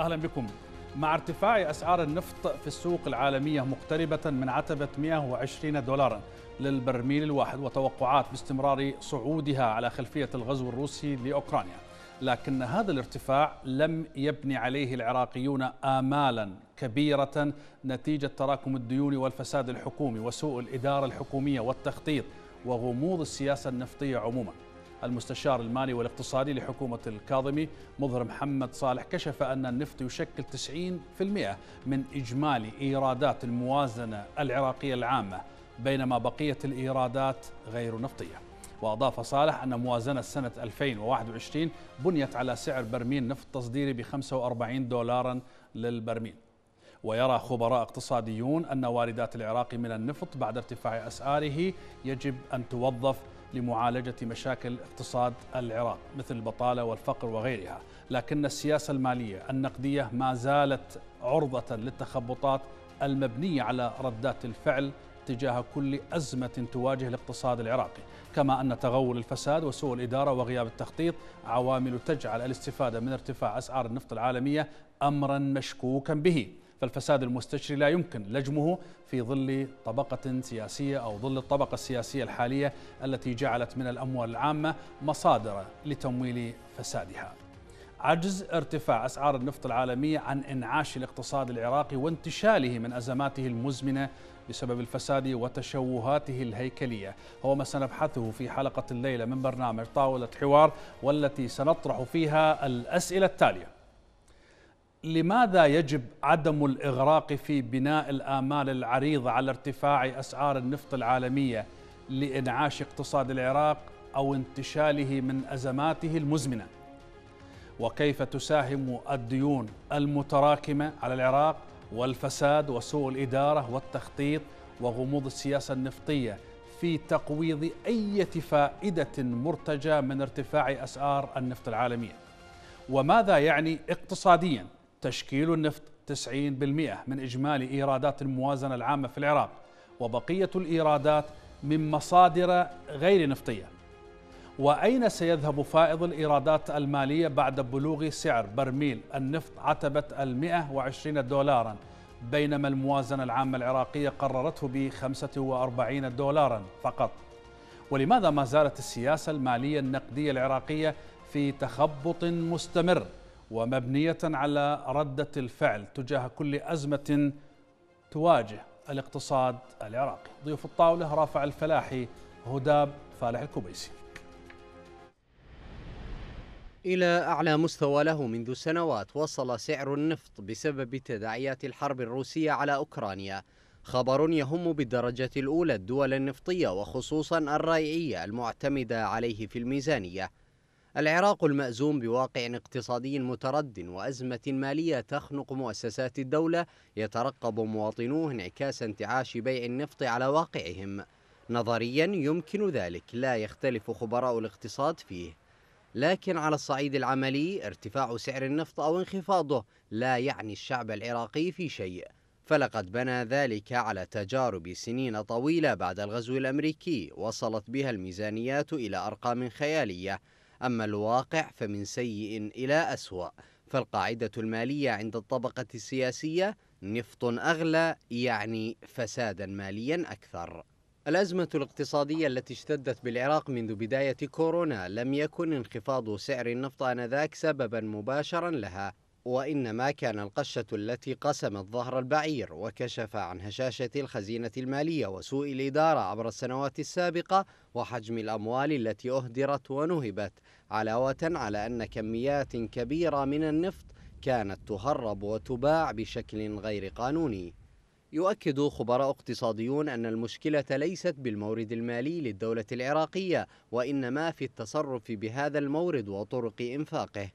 أهلا بكم مع ارتفاع أسعار النفط في السوق العالمية مقتربة من عتبة 120 دولارا للبرميل الواحد وتوقعات باستمرار صعودها على خلفية الغزو الروسي لأوكرانيا لكن هذا الارتفاع لم يبني عليه العراقيون آمالا كبيرة نتيجة تراكم الديون والفساد الحكومي وسوء الإدارة الحكومية والتخطيط وغموض السياسة النفطية عموماً المستشار المالي والاقتصادي لحكومة الكاظمي مظهر محمد صالح كشف أن النفط يشكل 90% من إجمالي إيرادات الموازنة العراقية العامة بينما بقية الإيرادات غير نفطية وأضاف صالح أن موازنة سنة 2021 بنيت على سعر برميل نفط تصديري ب 45 دولارا للبرميل ويرى خبراء اقتصاديون أن واردات العراق من النفط بعد ارتفاع أسعاره يجب أن توظف لمعالجة مشاكل اقتصاد العراق مثل البطالة والفقر وغيرها لكن السياسة المالية النقدية ما زالت عرضة للتخبطات المبنية على ردات الفعل تجاه كل أزمة تواجه الاقتصاد العراقي كما أن تغول الفساد وسوء الإدارة وغياب التخطيط عوامل تجعل الاستفادة من ارتفاع أسعار النفط العالمية أمرا مشكوكا به فالفساد المستشري لا يمكن لجمه في ظل طبقة سياسية أو ظل الطبقة السياسية الحالية التي جعلت من الأموال العامة مصادر لتمويل فسادها عجز ارتفاع أسعار النفط العالمية عن إنعاش الاقتصاد العراقي وانتشاله من أزماته المزمنة بسبب الفساد وتشوهاته الهيكلية هو ما سنبحثه في حلقة الليلة من برنامج طاولة حوار والتي سنطرح فيها الأسئلة التالية لماذا يجب عدم الإغراق في بناء الآمال العريضة على ارتفاع أسعار النفط العالمية لإنعاش اقتصاد العراق أو انتشاله من أزماته المزمنة وكيف تساهم الديون المتراكمة على العراق والفساد وسوء الإدارة والتخطيط وغموض السياسة النفطية في تقويض أي فائدة مرتجة من ارتفاع أسعار النفط العالمية وماذا يعني اقتصادياً تشكيل النفط 90% من إجمالي إيرادات الموازنة العامة في العراق وبقية الإيرادات من مصادر غير نفطية وأين سيذهب فائض الإيرادات المالية بعد بلوغ سعر برميل النفط عتبة 120 دولاراً بينما الموازنة العامة العراقية قررته ب 45 دولاراً فقط ولماذا ما زالت السياسة المالية النقدية العراقية في تخبط مستمر ومبنية على ردة الفعل تجاه كل أزمة تواجه الاقتصاد العراقي ضيوف الطاولة رافع الفلاحي هداب فالح الكوبيسي إلى أعلى مستوى له منذ سنوات وصل سعر النفط بسبب تداعيات الحرب الروسية على أوكرانيا خبر يهم بالدرجة الأولى الدول النفطية وخصوصا الرائعية المعتمدة عليه في الميزانية العراق المأزوم بواقع اقتصادي مترد وأزمة مالية تخنق مؤسسات الدولة يترقب مواطنوه انعكاس انتعاش بيع النفط على واقعهم نظريا يمكن ذلك لا يختلف خبراء الاقتصاد فيه لكن على الصعيد العملي ارتفاع سعر النفط أو انخفاضه لا يعني الشعب العراقي في شيء فلقد بنى ذلك على تجارب سنين طويلة بعد الغزو الأمريكي وصلت بها الميزانيات إلى أرقام خيالية أما الواقع فمن سيء إلى أسوأ فالقاعدة المالية عند الطبقة السياسية نفط أغلى يعني فسادا ماليا أكثر الأزمة الاقتصادية التي اشتدت بالعراق منذ بداية كورونا لم يكن انخفاض سعر النفط آنذاك سببا مباشرا لها وإنما كان القشة التي قسمت ظهر البعير وكشف عن هشاشة الخزينة المالية وسوء الإدارة عبر السنوات السابقة وحجم الأموال التي أهدرت ونهبت علاوة على أن كميات كبيرة من النفط كانت تهرب وتباع بشكل غير قانوني يؤكد خبراء اقتصاديون أن المشكلة ليست بالمورد المالي للدولة العراقية وإنما في التصرف بهذا المورد وطرق إنفاقه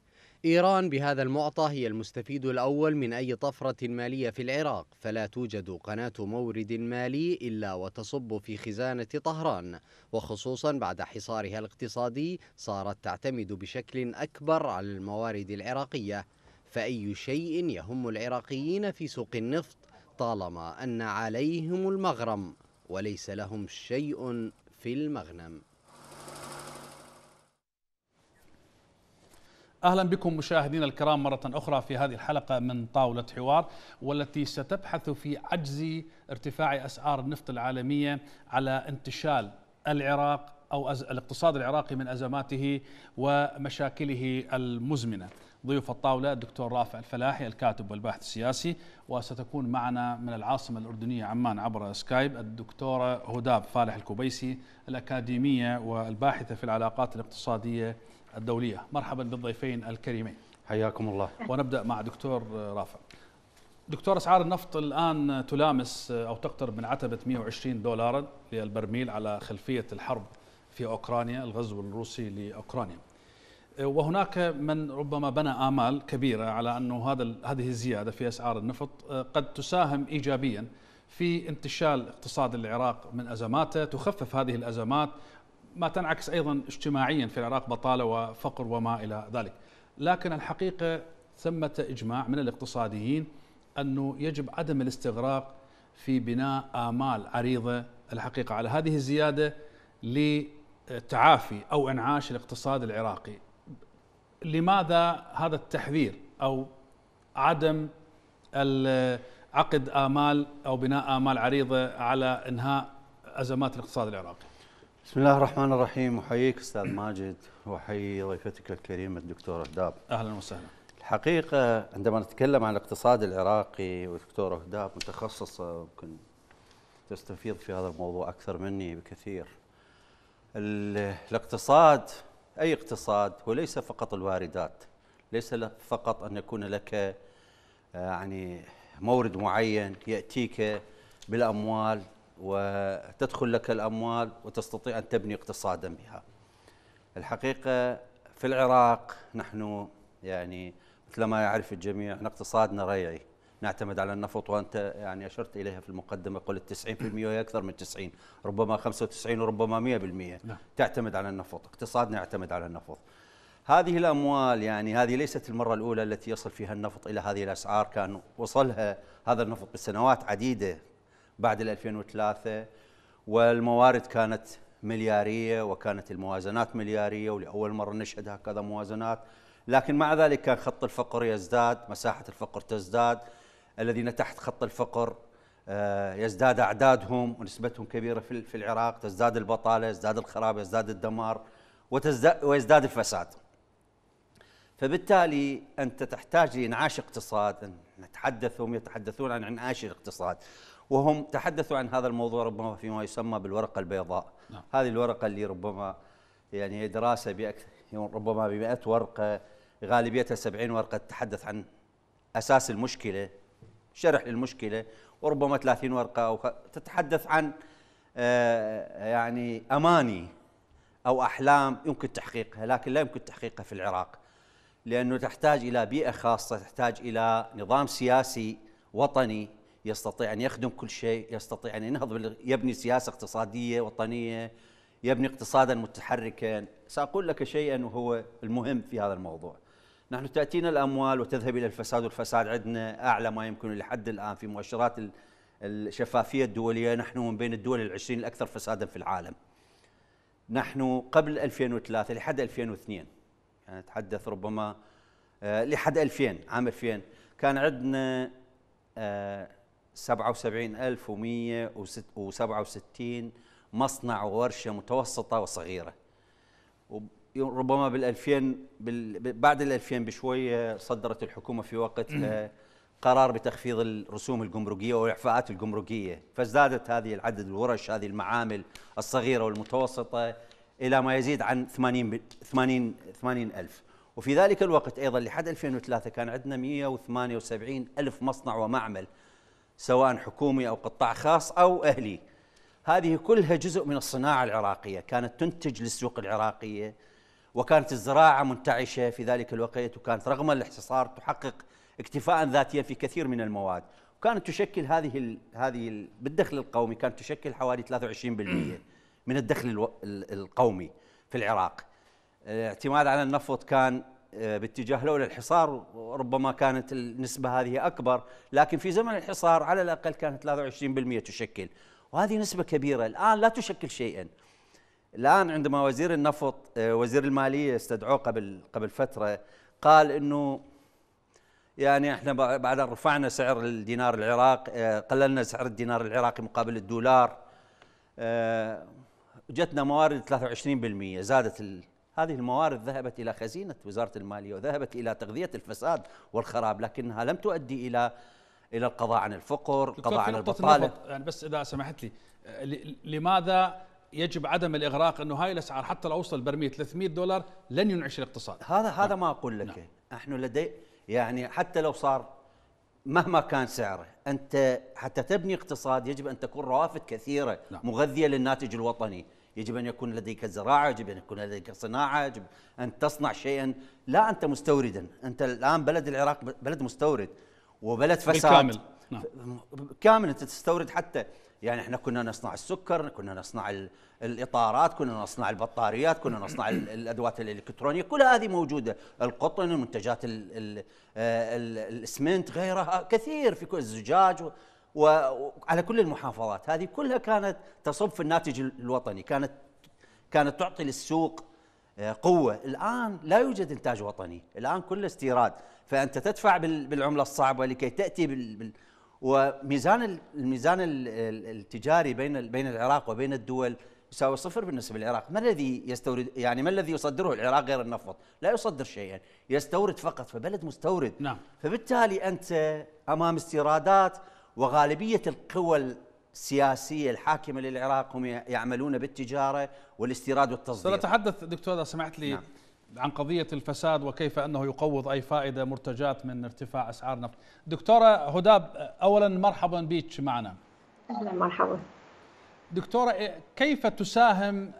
إيران بهذا المعطى هي المستفيد الأول من أي طفرة مالية في العراق فلا توجد قناة مورد مالي إلا وتصب في خزانة طهران وخصوصا بعد حصارها الاقتصادي صارت تعتمد بشكل أكبر على الموارد العراقية فأي شيء يهم العراقيين في سوق النفط طالما أن عليهم المغرم وليس لهم شيء في المغنم اهلا بكم مشاهدينا الكرام مره اخرى في هذه الحلقه من طاوله حوار والتي ستبحث في عجز ارتفاع اسعار النفط العالميه على انتشال العراق او الاقتصاد العراقي من ازماته ومشاكله المزمنه. ضيوف الطاوله الدكتور رافع الفلاحي الكاتب والباحث السياسي وستكون معنا من العاصمه الاردنيه عمان عبر سكايب الدكتوره هداب فالح الكبيسي الاكاديميه والباحثه في العلاقات الاقتصاديه الدولية مرحبا بالضيفين الكريمين حياكم الله ونبدأ مع دكتور رافع دكتور أسعار النفط الآن تلامس أو تقترب من عتبة 120 دولارا للبرميل على خلفية الحرب في أوكرانيا الغزو الروسي لأوكرانيا وهناك من ربما بنى آمال كبيرة على أنه هذا هذه الزيادة في أسعار النفط آه، قد تساهم إيجابيا في انتشال اقتصاد العراق من أزماته تخفف هذه الأزمات ما تنعكس ايضا اجتماعيا في العراق بطاله وفقر وما الى ذلك. لكن الحقيقه ثمه اجماع من الاقتصاديين انه يجب عدم الاستغراق في بناء امال عريضه الحقيقه على هذه الزياده لتعافي او انعاش الاقتصاد العراقي. لماذا هذا التحذير او عدم عقد امال او بناء امال عريضه على انهاء ازمات الاقتصاد العراقي؟ بسم الله الرحمن الرحيم احييك استاذ ماجد واحيي ضيفتك الكريمه الدكتور هداب اهلا وسهلا الحقيقه عندما نتكلم عن الاقتصاد العراقي والدكتور هداب متخصصه يمكن تستفيض في هذا الموضوع اكثر مني بكثير الاقتصاد اي اقتصاد هو ليس فقط الواردات ليس فقط ان يكون لك آه، يعني مورد معين ياتيك بالاموال وتدخل لك الأموال وتستطيع أن تبني اقتصادا بها الحقيقة في العراق نحن يعني مثل ما يعرف الجميع أن اقتصادنا ريعي نعتمد على النفط وانت يعني اشرت اليها في المقدمه قلت 90% وهي اكثر من 90 ربما 95 وربما 100% نعم. تعتمد على النفط اقتصادنا يعتمد على النفط هذه الاموال يعني هذه ليست المره الاولى التي يصل فيها النفط الى هذه الاسعار كان وصلها هذا النفط بسنوات عديده بعد 2003 والموارد كانت ملياريه وكانت الموازنات ملياريه ولاول مره نشهد هكذا موازنات لكن مع ذلك كان خط الفقر يزداد مساحه الفقر تزداد الذين تحت خط الفقر آه، يزداد اعدادهم ونسبتهم كبيره في العراق تزداد البطاله يزداد الخراب يزداد الدمار وتزداد ويزداد الفساد فبالتالي انت تحتاج لانعاش اقتصاد نتحدث هم يتحدثون عن انعاش الاقتصاد وهم تحدثوا عن هذا الموضوع ربما فيما يسمى بالورقة البيضاء نعم. هذه الورقة اللي ربما يعني دراسة بأكثر يعني ربما ب ورقة غالبيتها 70 ورقة تتحدث عن أساس المشكلة شرح للمشكلة وربما 30 ورقة أو تتحدث عن آه، يعني أماني أو أحلام يمكن تحقيقها لكن لا يمكن تحقيقها في العراق لأنه تحتاج إلى بيئة خاصة تحتاج إلى نظام سياسي وطني يستطيع أن يخدم كل شيء يستطيع أن ينهض يبني سياسة اقتصادية وطنية يبني اقتصادا متحركا سأقول لك شيئا وهو المهم في هذا الموضوع نحن تأتينا الأموال وتذهب إلى الفساد والفساد عندنا أعلى ما يمكن لحد الآن في مؤشرات الشفافية الدولية نحن من بين الدول العشرين الأكثر فسادا في العالم نحن قبل 2003 لحد 2002 يعني أتحدث ربما آه، لحد 2000 عام 2000 كان عندنا آه، 77167 مصنع وورشه متوسطه وصغيره وربما بال2000 بعد ال2000 بشويه آه، صدرت الحكومه في وقتها آه، قرار بتخفيض الرسوم الجمركيه والاعفاءات الجمركيه فازدادت هذه العدد الورش هذه المعامل الصغيره والمتوسطه الى ما يزيد عن 80 80 80 الف وفي ذلك الوقت ايضا لحد 2003 كان عندنا 178 الف مصنع ومعمل سواء حكومي أو قطاع خاص أو أهلي هذه كلها جزء من الصناعة العراقية كانت تنتج للسوق العراقية وكانت الزراعة منتعشة في ذلك الوقت وكانت رغم الاحتصار تحقق اكتفاء ذاتيا في كثير من المواد وكانت تشكل هذه الـ هذه الـ بالدخل القومي كانت تشكل حوالي 23% من الدخل القومي في العراق الاعتماد على النفط كان آه، باتجاه لولا الحصار ربما كانت النسبة هذه أكبر لكن في زمن الحصار على الأقل كانت 23% تشكل وهذه نسبة كبيرة الآن لا تشكل شيئا الآن عندما وزير النفط آه، وزير المالية استدعوه قبل قبل فترة قال أنه يعني احنا بعد رفعنا سعر الدينار العراقي آه، قللنا سعر الدينار العراقي مقابل الدولار جتنا موارد 23% زادت هذه الموارد ذهبت إلى خزينة وزارة المالية وذهبت إلى تغذية الفساد والخراب لكنها لم تؤدي إلى إلى القضاء عن الفقر القضاء عن البطالة يعني بس إذا سمحت لي لماذا يجب عدم الاغراق انه هاي الاسعار حتى لو اوصل برميل 300 دولار لن ينعش الاقتصاد هذا هذا نعم. ما اقول لك نعم. احنا لدي يعني حتى لو صار مهما كان سعره انت حتى تبني اقتصاد يجب ان تكون روافد كثيره نعم. مغذيه للناتج الوطني يجب أن يكون لديك زراعة يجب أن يكون لديك صناعة يجب أن تصنع شيئا لا أنت مستوردا أنت الآن بلد العراق بلد مستورد وبلد فساد بالكامل نعم. كامل أنت تستورد حتى يعني احنا كنا نصنع السكر كنا نصنع الاطارات كنا نصنع البطاريات كنا نصنع الادوات الالكترونيه كل هذه موجوده القطن المنتجات آه، الاسمنت غيرها كثير في كل الزجاج وعلى كل المحافظات هذه كلها كانت تصب في الناتج الوطني كانت كانت تعطي للسوق آه، قوه الان لا يوجد انتاج وطني الان كله استيراد فانت تدفع بالعمله الصعبه لكي تاتي بال وميزان الميزان التجاري بين بين العراق وبين الدول يساوي صفر بالنسبه للعراق، ما الذي يستورد يعني ما الذي يصدره العراق غير النفط؟ لا يصدر شيئا، يستورد فقط فبلد مستورد نعم فبالتالي انت امام استيرادات وغالبية القوى السياسية الحاكمة للعراق هم يعملون بالتجارة والاستيراد والتصدير سنتحدث دكتور إذا سمحت لي نعم. عن قضية الفساد وكيف أنه يقوض أي فائدة مرتجات من ارتفاع أسعار النفط دكتورة هداب أولا مرحبا بك معنا أهلا مرحبا دكتورة كيف تساهم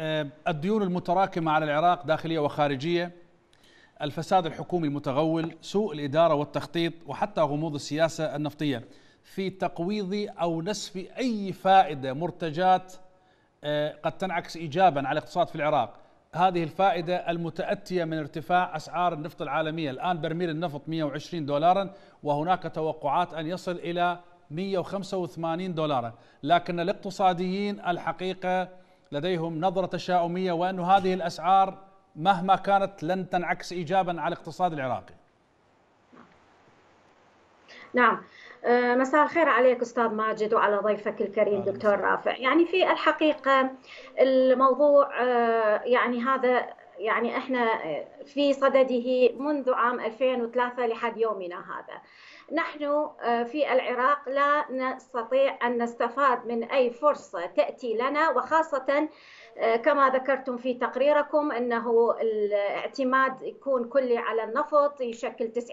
آه، الديون المتراكمة على العراق داخلية وخارجية الفساد الحكومي المتغول سوء الإدارة والتخطيط وحتى غموض السياسة النفطية في تقويض أو نسف أي فائدة مرتجات آه، قد تنعكس إيجابا على الاقتصاد في العراق هذه الفائدة المتأتية من ارتفاع أسعار النفط العالمية الآن برميل النفط 120 دولارا وهناك توقعات أن يصل إلى 185 دولارا لكن الاقتصاديين الحقيقة لديهم نظرة تشاؤمية وأن هذه الأسعار مهما كانت لن تنعكس إيجابا على الاقتصاد العراقي نعم أه، مساء الخير عليك استاذ ماجد وعلى ضيفك الكريم دكتور رافع يعني في الحقيقه الموضوع أه، يعني هذا يعني احنا في صدده منذ عام 2003 لحد يومنا هذا نحن أه، في العراق لا نستطيع ان نستفاد من اي فرصه تاتي لنا وخاصه آه، كما ذكرتم في تقريركم انه الاعتماد يكون كلي على النفط يشكل 90%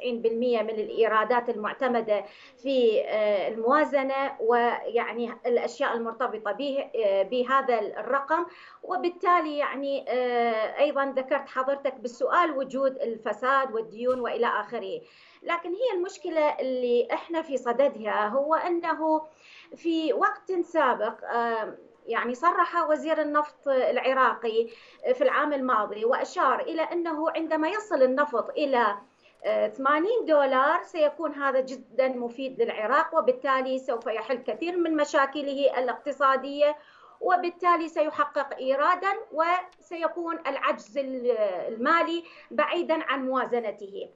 من الايرادات المعتمده في آه، الموازنه ويعني الاشياء المرتبطه به آه، بهذا الرقم وبالتالي يعني ايضا ذكرت حضرتك بالسؤال وجود الفساد والديون والى اخره لكن هي المشكله اللي احنا في صددها هو انه في وقت سابق يعني صرح وزير النفط العراقي في العام الماضي وأشار إلى أنه عندما يصل النفط إلى 80 آه، دولار سيكون هذا جدا مفيد للعراق وبالتالي سوف يحل كثير من مشاكله الاقتصادية وبالتالي سيحقق إيرادا وسيكون العجز المالي بعيدا عن موازنته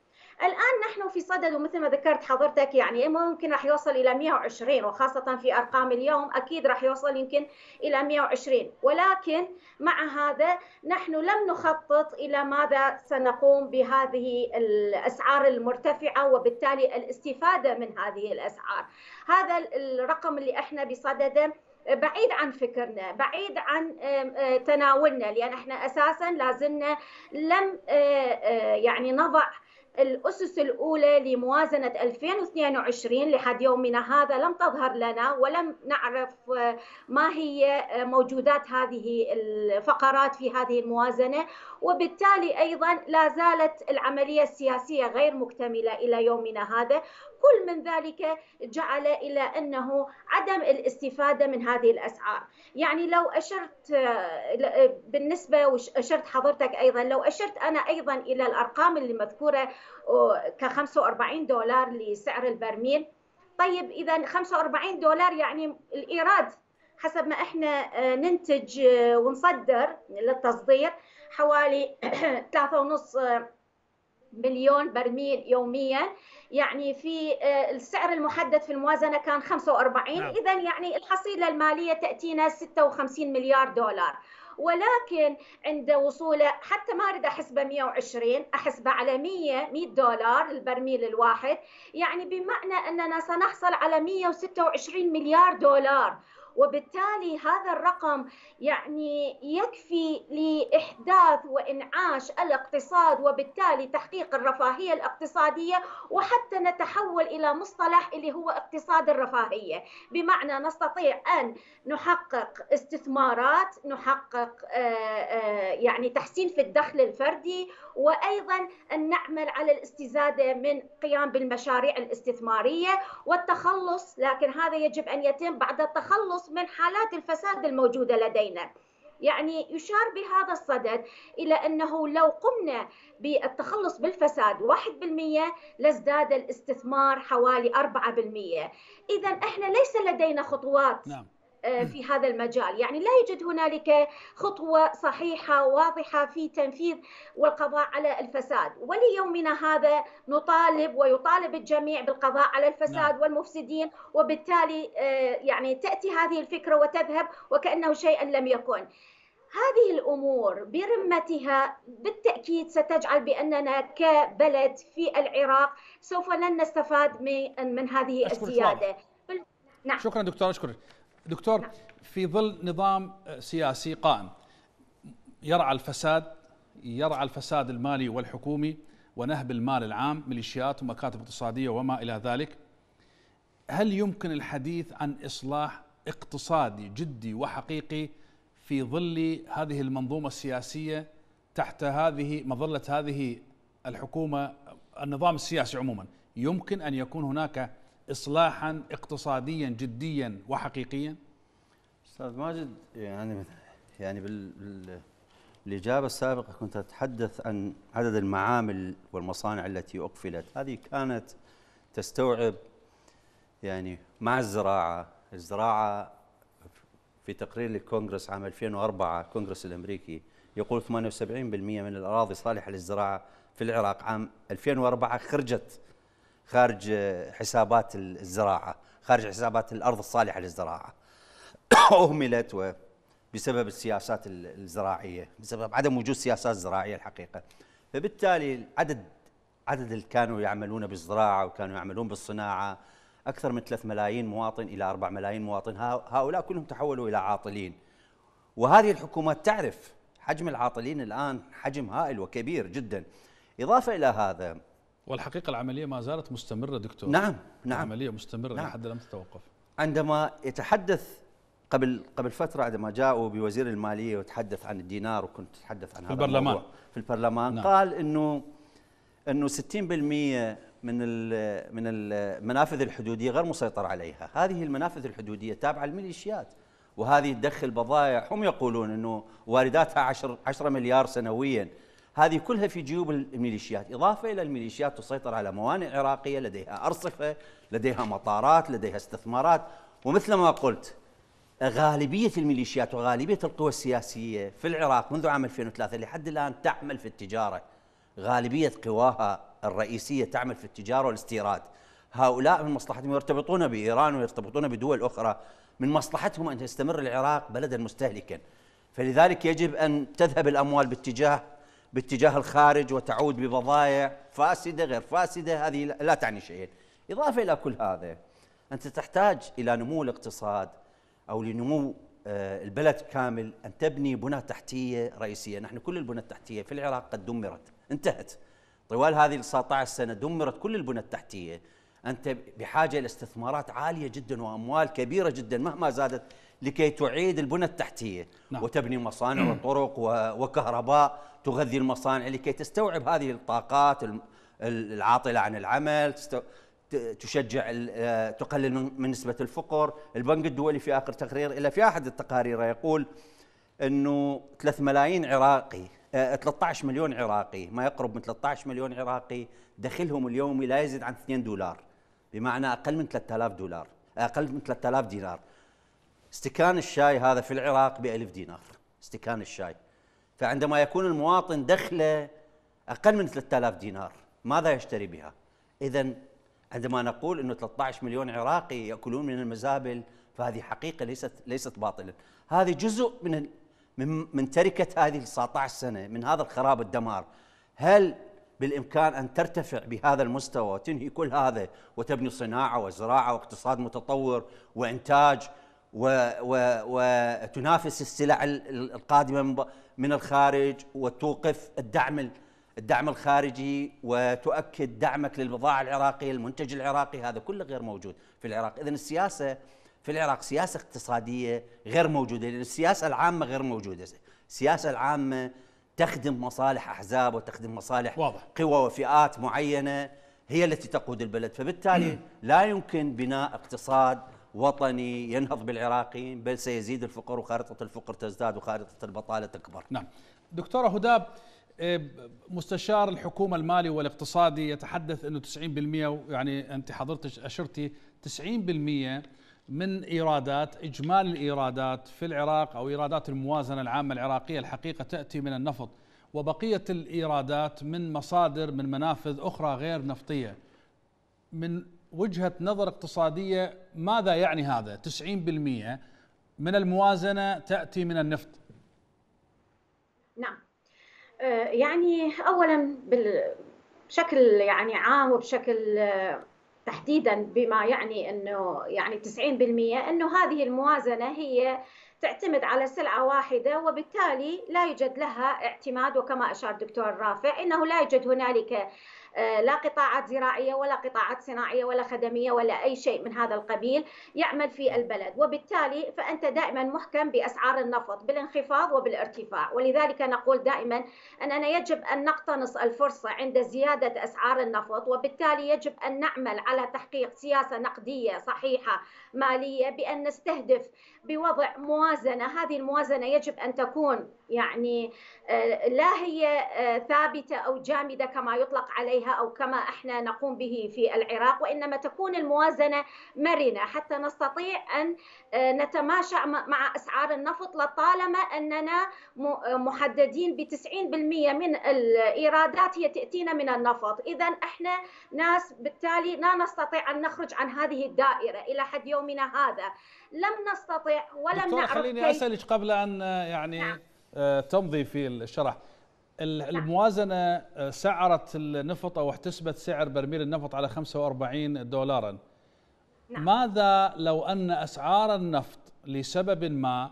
الآن نحن في صدد ومثل ما ذكرت حضرتك يعني إيه، ممكن راح يوصل إلى 120 وخاصة في أرقام اليوم أكيد راح يوصل يمكن إلى 120 ولكن مع هذا نحن لم نخطط إلى ماذا سنقوم بهذه الأسعار المرتفعة وبالتالي الاستفادة من هذه الأسعار هذا الرقم اللي احنا بصدده بعيد عن فكرنا بعيد عن آه، تناولنا لأن احنا أساسا لازلنا لم آه، آه، يعني نضع الأسس الأولى لموازنة 2022 لحد يومنا هذا لم تظهر لنا ولم نعرف آه، ما هي آه، موجودات هذه الفقرات في هذه الموازنة وبالتالي أيضا لا زالت العملية السياسية غير مكتملة إلى يومنا هذا كل من ذلك جعل إلى أنه عدم الاستفادة من هذه الأسعار يعني لو أشرت بالنسبة وأشرت حضرتك أيضا لو أشرت أنا أيضا إلى الأرقام اللي مذكورة ك 45 دولار لسعر البرميل طيب إذا 45 دولار يعني الإيراد حسب ما احنا آه، ننتج آه، ونصدر للتصدير حوالي 3.5 آه، مليون برميل يوميا يعني في آه، السعر المحدد في الموازنه كان 45 نعم. اذا يعني الحصيله الماليه تاتينا 56 مليار دولار ولكن عند وصوله حتى ما اريد احسبه 120 احسبه على 100 100 دولار البرميل الواحد يعني بمعنى اننا سنحصل على 126 مليار دولار وبالتالي هذا الرقم يعني يكفي لإحداث وإنعاش الاقتصاد وبالتالي تحقيق الرفاهية الاقتصادية وحتى نتحول إلى مصطلح اللي هو اقتصاد الرفاهية بمعنى نستطيع أن نحقق استثمارات نحقق آه، آه، يعني تحسين في الدخل الفردي وايضا ان نعمل على الاستزاده من قيام بالمشاريع الاستثماريه والتخلص لكن هذا يجب ان يتم بعد التخلص من حالات الفساد الموجوده لدينا. يعني يشار بهذا الصدد إلى أنه لو قمنا بالتخلص بالفساد 1% لازداد الاستثمار حوالي 4% إذا إحنا ليس لدينا خطوات نعم. آه، في هذا المجال يعني لا يوجد هنالك خطوة صحيحة واضحة في تنفيذ والقضاء على الفساد وليومنا هذا نطالب ويطالب الجميع بالقضاء على الفساد نعم. والمفسدين وبالتالي آه، يعني تأتي هذه الفكرة وتذهب وكأنه شيئا لم يكن هذه الامور برمتها بالتاكيد ستجعل باننا كبلد في العراق سوف لن نستفاد من من هذه السياده. نعم. شكرا دكتور اشكرك. دكتور نعم. في ظل نظام سياسي قائم يرعى الفساد يرعى الفساد المالي والحكومي ونهب المال العام ميليشيات ومكاتب اقتصاديه وما الى ذلك هل يمكن الحديث عن اصلاح اقتصادي جدي وحقيقي في ظل هذه المنظومه السياسيه تحت هذه مظله هذه الحكومه النظام السياسي عموما يمكن ان يكون هناك اصلاحا اقتصاديا جديا وحقيقيا؟ استاذ ماجد يعني يعني بال الإجابة السابقة كنت أتحدث عن عدد المعامل والمصانع التي أقفلت هذه كانت تستوعب يعني مع الزراعة الزراعة في تقرير للكونغرس عام 2004 الكونغرس الأمريكي يقول 78% من الأراضي صالحه للزراعة في العراق عام 2004 خرجت خارج حسابات الزراعه خارج حسابات الارض الصالحه للزراعه اهملت بسبب السياسات الزراعيه بسبب عدم وجود سياسات زراعيه الحقيقه فبالتالي عدد عدد اللي كانوا يعملون بالزراعه وكانوا يعملون بالصناعه اكثر من 3 ملايين مواطن الى 4 ملايين مواطن هؤلاء كلهم تحولوا الى عاطلين وهذه الحكومات تعرف حجم العاطلين الان حجم هائل وكبير جدا اضافه الى هذا والحقيقة العملية ما زالت مستمرة دكتور نعم نعم العملية مستمرة نعم لحد لم تتوقف عندما يتحدث قبل قبل فترة عندما جاءوا بوزير المالية وتحدث عن الدينار وكنت تحدث عن في هذا البرلمان الموضوع في البرلمان نعم. قال انه انه 60% من من المنافذ الحدودية غير مسيطر عليها، هذه المنافذ الحدودية تابعة للميليشيات وهذه تدخل بضائع هم يقولون انه وارداتها 10 10 مليار سنويا هذه كلها في جيوب الميليشيات إضافة إلى الميليشيات تسيطر على موانئ عراقية لديها أرصفة لديها مطارات لديها استثمارات ومثل ما قلت غالبية الميليشيات وغالبية القوى السياسية في العراق منذ عام 2003 لحد الآن تعمل في التجارة غالبية قواها الرئيسية تعمل في التجارة والاستيراد هؤلاء من مصلحتهم يرتبطون بإيران ويرتبطون بدول أخرى من مصلحتهم أن يستمر العراق بلدا مستهلكا فلذلك يجب أن تذهب الأموال باتجاه باتجاه الخارج وتعود ببضائع فاسده غير فاسده هذه لا تعني شيئا اضافه الى كل هذا انت تحتاج الى نمو الاقتصاد او لنمو آه، البلد كامل ان تبني بنى تحتيه رئيسيه، نحن كل البنى التحتيه في العراق قد دمرت، انتهت. طوال هذه ال 19 سنه دمرت كل البنى التحتيه، انت بحاجه الى استثمارات عاليه جدا واموال كبيره جدا مهما زادت لكي تعيد البنى التحتيه نعم. وتبني مصانع وطرق وكهرباء تغذي المصانع لكي تستوعب هذه الطاقات العاطله عن العمل تشجع آه، تقلل من نسبه الفقر، البنك الدولي في اخر تقرير الى في احد التقارير يقول انه 3 ملايين عراقي 13 آه، مليون عراقي ما يقرب من 13 مليون عراقي دخلهم اليومي لا يزيد عن 2 دولار بمعنى اقل من 3000 دولار اقل من 3000 دينار استكان الشاي هذا في العراق بألف دينار استكان الشاي فعندما يكون المواطن دخله أقل من 3000 دينار ماذا يشتري بها؟ إذا عندما نقول أنه 13 مليون عراقي يأكلون من المزابل فهذه حقيقة ليست ليست باطلا هذه جزء من من من تركة هذه 19 سنة من هذا الخراب الدمار هل بالإمكان أن ترتفع بهذا المستوى وتنهي كل هذا وتبني صناعة وزراعة واقتصاد متطور وإنتاج وتنافس السلع القادمه من الخارج وتوقف الدعم الدعم الخارجي وتؤكد دعمك للبضاعه العراقيه المنتج العراقي هذا كله غير موجود في العراق اذا السياسه في العراق سياسه اقتصاديه غير موجوده لان السياسه العامه غير موجوده السياسه العامه تخدم مصالح احزاب وتخدم مصالح واضح. قوى وفئات معينه هي التي تقود البلد فبالتالي لا يمكن بناء اقتصاد وطني ينهض بالعراقيين بل سيزيد الفقر وخارطة الفقر تزداد وخارطة البطالة تكبر نعم دكتورة هداب إيه، مستشار الحكومة المالي والاقتصادي يتحدث أنه 90% يعني أنت حضرتك أشرتي 90% من ايرادات اجمالي الايرادات في العراق او ايرادات الموازنه العامه العراقيه الحقيقه تاتي من النفط وبقيه الايرادات من مصادر من منافذ اخرى غير نفطيه من وجهة نظر اقتصادية ماذا يعني هذا 90% من الموازنة تأتي من النفط نعم آه، يعني أولا بشكل يعني عام وبشكل آه، تحديدا بما يعني انه يعني 90% انه هذه الموازنه هي تعتمد على سلعه واحده وبالتالي لا يوجد لها اعتماد وكما اشار الدكتور رافع انه لا يوجد هنالك آه، لا قطاعات زراعية ولا قطاعات صناعية ولا خدمية ولا أي شيء من هذا القبيل يعمل في نعم. البلد وبالتالي فأنت دائما محكم بأسعار النفط بالانخفاض وبالارتفاع ولذلك نقول دائما أننا يجب أن نقتنص الفرصة عند زيادة أسعار النفط وبالتالي يجب أن نعمل على تحقيق سياسة نقدية صحيحة ماليه بان نستهدف بوضع موازنه هذه الموازنه يجب ان تكون يعني آه، لا هي آه، ثابته او جامده كما يطلق عليها او كما احنا نقوم به في العراق وانما تكون الموازنه مرنه حتى نستطيع ان آه، نتماشى مع اسعار النفط لطالما اننا محددين ب 90% من الايرادات هي تاتينا من النفط، اذا احنا ناس بالتالي لا نستطيع ان نخرج عن هذه الدائره الى حد يوم يومنا هذا لم نستطع ولم نعرف خليني اسالك قبل ان آه، يعني نعم. آه، تمضي في الشرح نعم. الموازنة آه، سعرت النفط أو احتسبت سعر برميل النفط على 45 دولارا نعم. ماذا لو أن أسعار النفط لسبب ما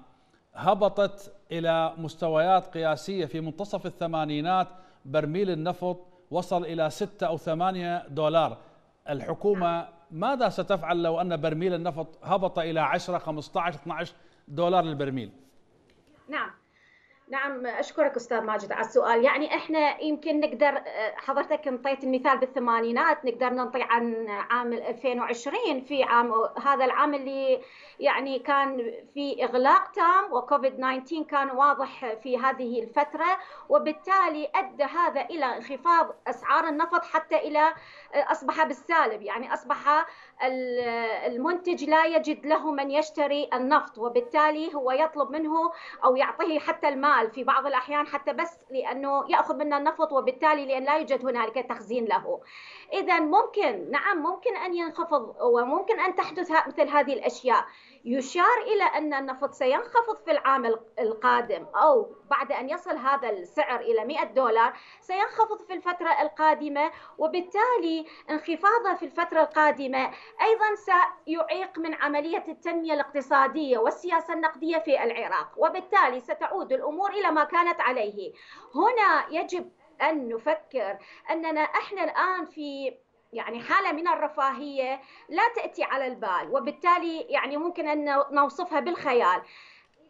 هبطت إلى مستويات قياسية في منتصف الثمانينات برميل النفط وصل إلى 6 أو 8 دولار الحكومة نعم. ماذا ستفعل لو أن برميل النفط هبط إلى 10 15 12 دولار للبرميل نعم نعم اشكرك استاذ ماجد على السؤال يعني احنا يمكن نقدر حضرتك انطيت المثال بالثمانينات نقدر ننطي عن عام 2020 في عام هذا العام اللي يعني كان في اغلاق تام وكوفيد 19 كان واضح في هذه الفتره وبالتالي ادى هذا الى انخفاض اسعار النفط حتى الى اصبح بالسالب يعني اصبح المنتج لا يجد له من يشتري النفط وبالتالي هو يطلب منه او يعطيه حتى المال المال في بعض الأحيان حتى بس لأنه يأخذ منا النفط وبالتالي لأن لا يوجد هنالك تخزين له إذا ممكن نعم ممكن أن ينخفض وممكن أن تحدث مثل هذه الأشياء يشار إلى أن النفط سينخفض في العام القادم أو بعد أن يصل هذا السعر إلى 100 دولار سينخفض في الفترة القادمة وبالتالي انخفاضه في الفترة القادمة أيضا سيعيق من عملية التنمية الاقتصادية والسياسة النقدية في العراق وبالتالي ستعود الأمور إلى ما كانت عليه هنا يجب أن نفكر أننا إحنا الآن في يعني حالة من الرفاهية لا تأتي على البال وبالتالي يعني ممكن أن نوصفها بالخيال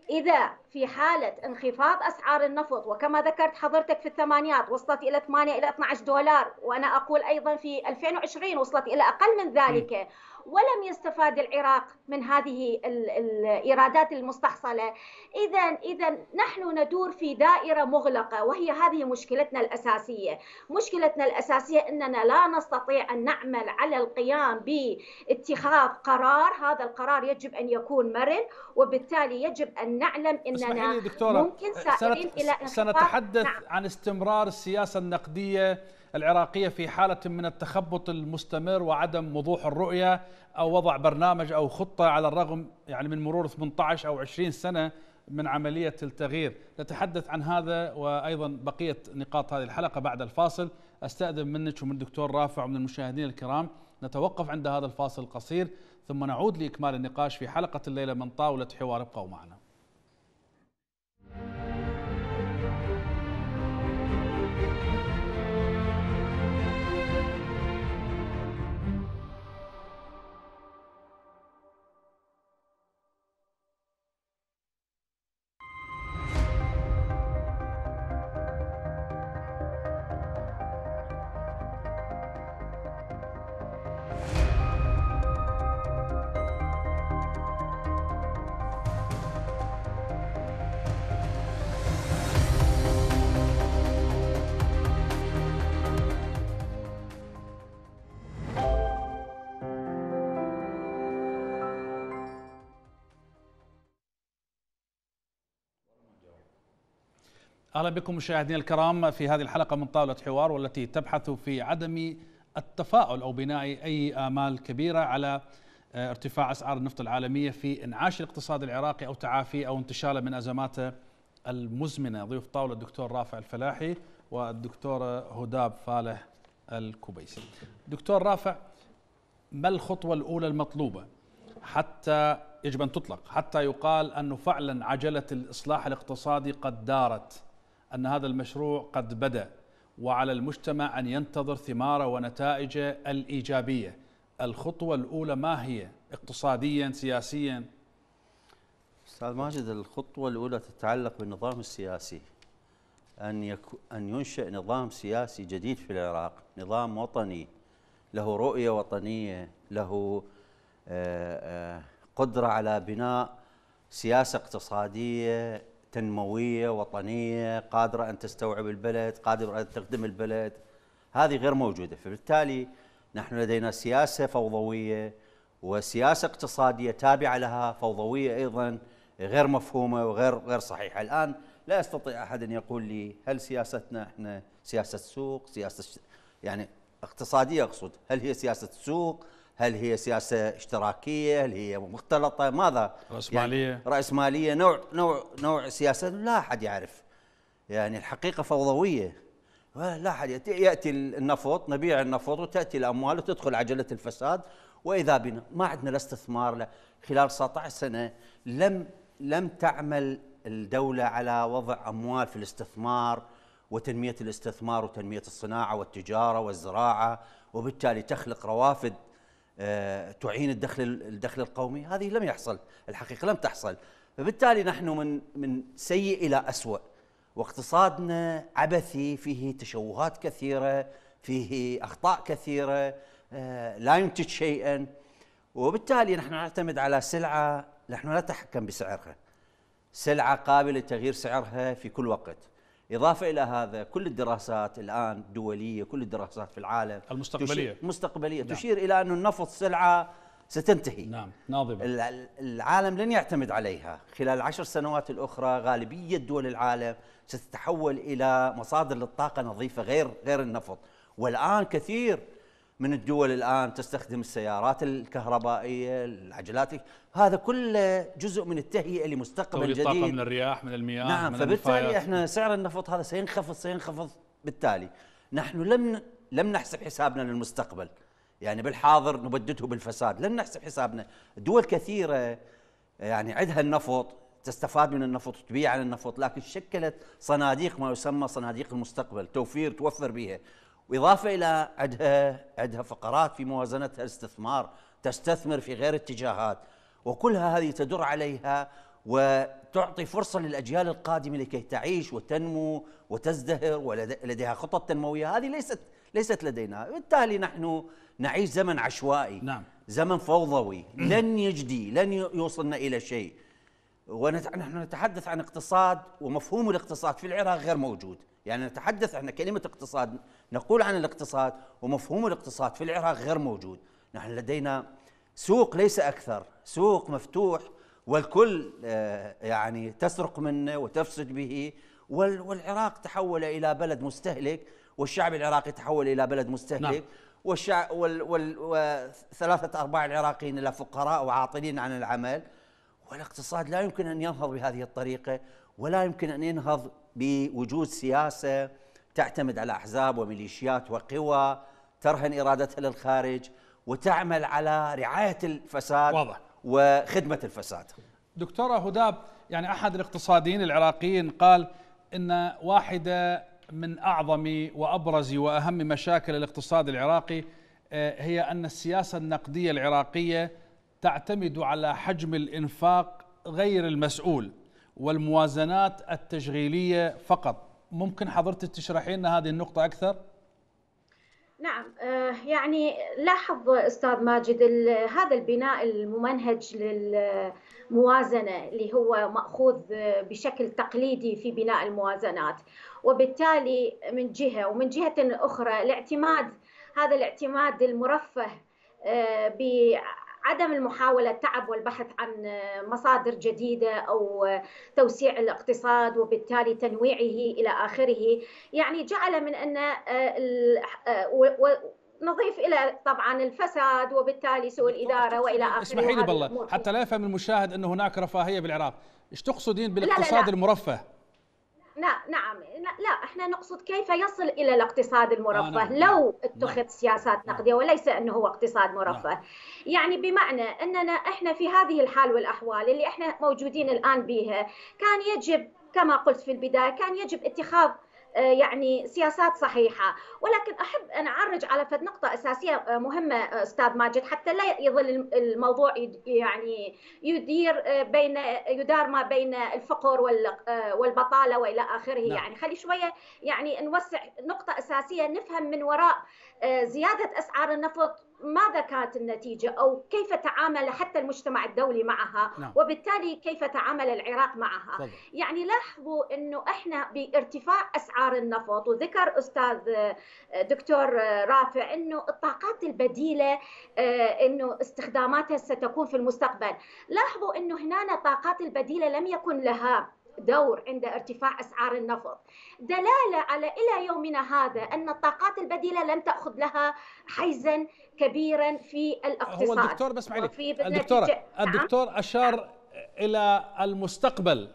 إذا في حالة انخفاض أسعار النفط وكما ذكرت حضرتك في الثمانينات وصلت إلى 8 إلى 12 دولار وأنا أقول أيضا في 2020 وصلت إلى أقل من ذلك ولم يستفاد العراق من هذه الايرادات المستحصله اذا اذا نحن ندور في دائره مغلقه وهي هذه مشكلتنا الاساسيه مشكلتنا الاساسيه اننا لا نستطيع ان نعمل على القيام باتخاذ قرار هذا القرار يجب ان يكون مرن وبالتالي يجب ان نعلم اننا دكتورة ممكن أه، سائرين الى سنتحدث نعم. عن استمرار السياسه النقديه العراقية في حالة من التخبط المستمر وعدم وضوح الرؤية أو وضع برنامج أو خطة على الرغم يعني من مرور 18 أو 20 سنة من عملية التغيير نتحدث عن هذا وأيضا بقية نقاط هذه الحلقة بعد الفاصل أستأذن منك ومن الدكتور رافع ومن المشاهدين الكرام نتوقف عند هذا الفاصل القصير ثم نعود لإكمال النقاش في حلقة الليلة من طاولة حوار ابقوا معنا اهلا بكم مشاهدينا الكرام في هذه الحلقه من طاوله حوار والتي تبحث في عدم التفاؤل او بناء اي امال كبيره على آه، ارتفاع اسعار النفط العالميه في انعاش الاقتصاد العراقي او تعافيه او انتشاله من ازماته المزمنه، ضيوف طاوله الدكتور رافع الفلاحي والدكتوره هداب فالح الكبيسي. دكتور رافع ما الخطوه الاولى المطلوبه حتى يجب ان تطلق حتى يقال انه فعلا عجله الاصلاح الاقتصادي قد دارت أن هذا المشروع قد بدأ وعلى المجتمع أن ينتظر ثماره ونتائجه الإيجابية الخطوة الأولى ما هي اقتصاديا سياسيا أستاذ ماجد الخطوة الأولى تتعلق بالنظام السياسي أن, يك... أن ينشئ نظام سياسي جديد في العراق نظام وطني له رؤية وطنية له آه، آه، قدرة على بناء سياسة اقتصادية تنمويه وطنيه قادره ان تستوعب البلد قادره ان تخدم البلد هذه غير موجوده فبالتالي نحن لدينا سياسه فوضويه وسياسه اقتصاديه تابعه لها فوضويه ايضا غير مفهومه وغير غير صحيحه الان لا يستطيع احد ان يقول لي هل سياستنا احنا سياسه سوق سياسه يعني اقتصاديه اقصد هل هي سياسه سوق هل هي سياسه اشتراكيه هل هي مختلطه ماذا راسماليه يعني راسماليه نوع نوع نوع سياسه لا احد يعرف يعني الحقيقه فوضويه لا احد ياتي, ياتي النفط نبيع النفط وتاتي الاموال وتدخل عجله الفساد واذا بنا ما عندنا لا استثمار لا خلال 19 سنه لم لم تعمل الدوله على وضع اموال في الاستثمار وتنميه الاستثمار وتنميه الصناعه والتجاره والزراعه وبالتالي تخلق روافد آه، تعين الدخل الدخل القومي هذه لم يحصل الحقيقه لم تحصل فبالتالي نحن من من سيء الى اسوء واقتصادنا عبثي فيه تشوهات كثيره فيه اخطاء كثيره آه، لا ينتج شيئا وبالتالي نحن نعتمد على سلعه نحن لا نتحكم بسعرها سلعه قابله لتغيير سعرها في كل وقت إضافة إلى هذا كل الدراسات الآن دولية كل الدراسات في العالم المستقبلية تشير مستقبلية نعم. تشير إلى أن النفط سلعة ستنتهي نعم ناظمة العالم لن يعتمد عليها خلال العشر سنوات الأخرى غالبية دول العالم ستتحول إلى مصادر للطاقة نظيفة غير غير النفط والآن كثير من الدول الان تستخدم السيارات الكهربائيه، العجلات هذا كله جزء من التهيئه لمستقبل جديد الطاقه من الرياح من المياه نعم من فبالتالي احنا سعر النفط هذا سينخفض سينخفض بالتالي نحن لم لم نحسب حسابنا للمستقبل يعني بالحاضر نبدده بالفساد لن نحسب حسابنا دول كثيرة يعني عندها النفط تستفاد من النفط وتبيع عن النفط لكن شكلت صناديق ما يسمى صناديق المستقبل توفير توفر بها واضافه الى عندها عندها فقرات في موازنتها استثمار تستثمر في غير اتجاهات وكلها هذه تدر عليها وتعطي فرصه للاجيال القادمه لكي تعيش وتنمو وتزدهر ولديها خطط تنمويه هذه ليست ليست لدينا بالتالي نحن نعيش زمن عشوائي نعم. زمن فوضوي لن يجدي لن يوصلنا الى شيء ونحن نتحدث عن اقتصاد ومفهوم الاقتصاد في العراق غير موجود يعني نتحدث احنا كلمة اقتصاد نقول عن الاقتصاد ومفهوم الاقتصاد في العراق غير موجود نحن لدينا سوق ليس أكثر سوق مفتوح والكل آه، يعني تسرق منه وتفسد به والعراق تحول إلى بلد مستهلك والشعب العراقي تحول إلى بلد مستهلك نعم. وثلاثة أرباع العراقيين إلى فقراء وعاطلين عن العمل والاقتصاد لا يمكن أن ينهض بهذه الطريقة ولا يمكن أن ينهض بوجود سياسه تعتمد على احزاب وميليشيات وقوى ترهن ارادتها للخارج وتعمل على رعايه الفساد واضح. وخدمه الفساد. دكتوره هداب يعني احد الاقتصاديين العراقيين قال ان واحده من اعظم وابرز واهم مشاكل الاقتصاد العراقي آه، هي ان السياسه النقديه العراقيه تعتمد على حجم الانفاق غير المسؤول والموازنات التشغيلية فقط ممكن حضرتك تشرحي لنا هذه النقطة أكثر؟ نعم آه، يعني لاحظ استاذ ماجد هذا البناء الممنهج للموازنه اللي هو ماخوذ بشكل تقليدي في بناء الموازنات وبالتالي من جهه ومن جهه اخرى الاعتماد هذا الاعتماد المرفه آه، عدم المحاولة التعب والبحث عن آه، مصادر جديدة أو آه، توسيع الاقتصاد وبالتالي تنويعه إلى آخره يعني جعل من أن آه، نضيف الى طبعا الفساد وبالتالي سوء الاداره والى اخره اسمحي لي بالله حتى لا يفهم المشاهد ان هناك رفاهيه بالعراق ايش تقصدين بالاقتصاد لا لا لا. المرفه نعم لا احنا نقصد كيف يصل الى الاقتصاد المرفه آه نعم. لو اتخذ نعم. سياسات نعم. نقديه نعم. وليس انه هو اقتصاد مرفه نعم. يعني بمعنى اننا احنا في هذه الحال والاحوال اللي احنا موجودين الان بها كان يجب كما قلت في البدايه كان يجب اتخاذ آه، يعني سياسات صحيحه ولكن احب ان اعرج على فد نقطه اساسيه آه، مهمه آه، استاذ ماجد حتى لا يظل الموضوع يعني يدير بين يدار ما بين الفقر والبطاله والى اخره نعم. يعني خلي شويه يعني نوسع نقطه اساسيه نفهم من وراء زياده اسعار النفط ماذا كانت النتيجة أو كيف تعامل حتى المجتمع الدولي معها نعم. وبالتالي كيف تعامل العراق معها يعني لاحظوا أنه إحنا بارتفاع أسعار النفط وذكر أستاذ دكتور رافع أنه الطاقات البديلة آه، أنه استخداماتها ستكون في المستقبل لاحظوا أنه هنا الطاقات البديلة لم يكن لها دور عند ارتفاع أسعار النفط دلالة على إلى يومنا هذا أن الطاقات البديلة لم تأخذ لها حيزا كبيرا في الاقتصاد هو الدكتور بس معلي الدكتور نعم؟ الدكتور أشار إلى المستقبل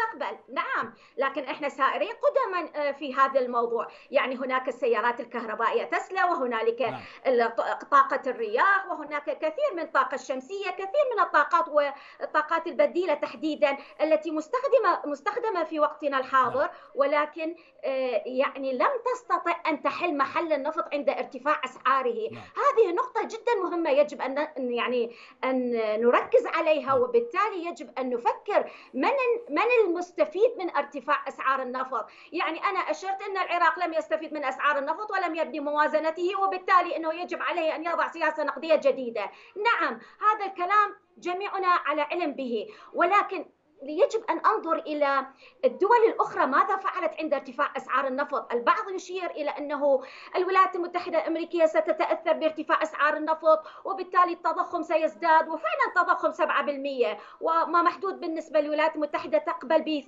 المستقبل نعم لكن احنا سائرين قدما آه، في هذا الموضوع يعني هناك السيارات الكهربائية تسلا وهنالك نعم. طاقة الرياح وهناك كثير من الطاقة الشمسية كثير من الطاقات والطاقات البديلة تحديدا التي مستخدمة مستخدمة في وقتنا الحاضر نعم. ولكن آه، يعني لم تستطع أن تحل محل النفط عند ارتفاع أسعاره نعم. هذه نقطة جدا مهمة يجب أن يعني أن نركز عليها نعم. وبالتالي يجب أن نفكر من من المستفيد من ارتفاع اسعار النفط، يعني انا اشرت ان العراق لم يستفيد من اسعار النفط ولم يبني موازنته وبالتالي انه يجب عليه ان يضع سياسه نقديه جديده. نعم هذا الكلام جميعنا على علم به، ولكن يجب أن أنظر إلى الدول الأخرى ماذا فعلت عند ارتفاع أسعار النفط البعض يشير إلى أنه الولايات المتحدة الأمريكية ستتأثر بارتفاع أسعار النفط وبالتالي التضخم سيزداد وفعلا التضخم 7% وما محدود بالنسبة للولايات المتحدة تقبل ب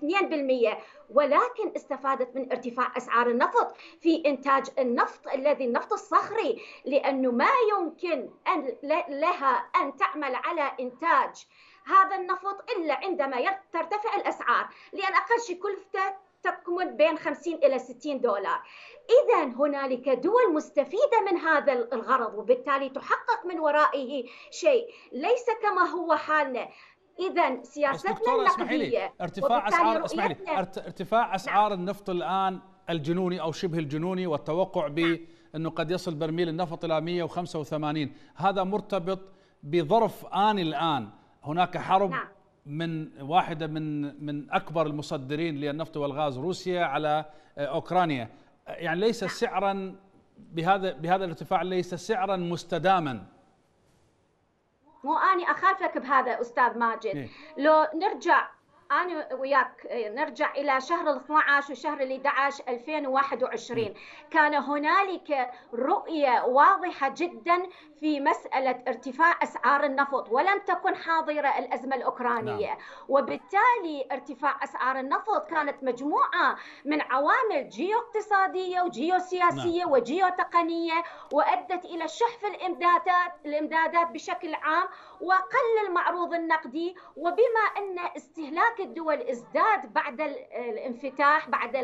2% ولكن استفادت من ارتفاع أسعار النفط في إنتاج النفط الذي النفط الصخري لأنه ما يمكن أن لها أن تعمل على إنتاج هذا النفط إلا عندما ترتفع الأسعار لأن أقل شيء كلفته تكمن بين 50 إلى 60 دولار إذا هنالك دول مستفيدة من هذا الغرض وبالتالي تحقق من ورائه شيء ليس كما هو حالنا اذا سياستنا النقديه ارتفاع اسعار اسمحي ارتفاع نعم. اسعار نعم. النفط الان الجنوني او شبه الجنوني والتوقع ب نعم. انه قد يصل برميل النفط الى 185 هذا مرتبط بظرف آن الآن هناك حرب نعم. من واحده من من اكبر المصدرين للنفط والغاز روسيا على آه، اوكرانيا يعني ليس نعم. سعرا بهذا بهذا الارتفاع ليس سعرا مستداما مو اني اخالفك بهذا استاذ ماجد إيه؟ لو نرجع انا وياك إيه، نرجع الى شهر 12 وشهر 11 2021 كان هنالك رؤيه واضحه جدا في مساله ارتفاع اسعار النفط ولم تكن حاضره الازمه الاوكرانيه نعم. وبالتالي ارتفاع اسعار النفط كانت مجموعه من عوامل جيو اقتصاديه وجيوسياسيه نعم. وجيوتقنيه وادت الى شح في الامدادات الامدادات بشكل عام وقل المعروض النقدي وبما ان استهلاك الدول ازداد بعد الانفتاح بعد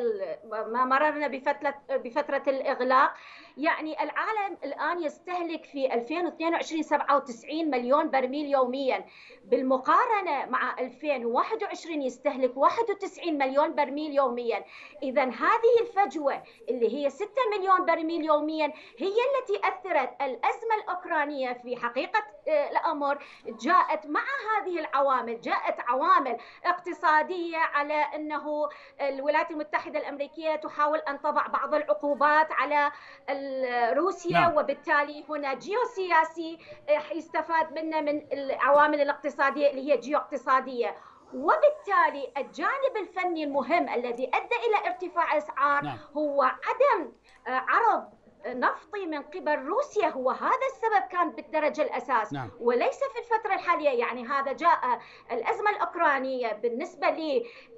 ما مررنا بفتره بفتره الاغلاق يعني العالم الآن يستهلك في 2022 97 مليون برميل يوميا بالمقارنة مع 2021 يستهلك 91 مليون برميل يوميا إذا هذه الفجوة اللي هي 6 مليون برميل يوميا هي التي أثرت الأزمة الأوكرانية في حقيقة آه، الأمر جاءت مع هذه العوامل جاءت عوامل اقتصادية على أنه الولايات المتحدة الأمريكية تحاول أن تضع بعض العقوبات على ال روسيا نعم. وبالتالي هنا جيوسياسي آه، يستفاد منه من العوامل الاقتصاديه اللي هي جيو اقتصاديه وبالتالي الجانب الفني المهم الذي ادى الى ارتفاع اسعار نعم. هو عدم آه، عرض نفطي من قبل روسيا هو هذا السبب كان بالدرجة الأساس نعم. وليس في الفترة الحالية يعني هذا جاء الأزمة الأوكرانية بالنسبة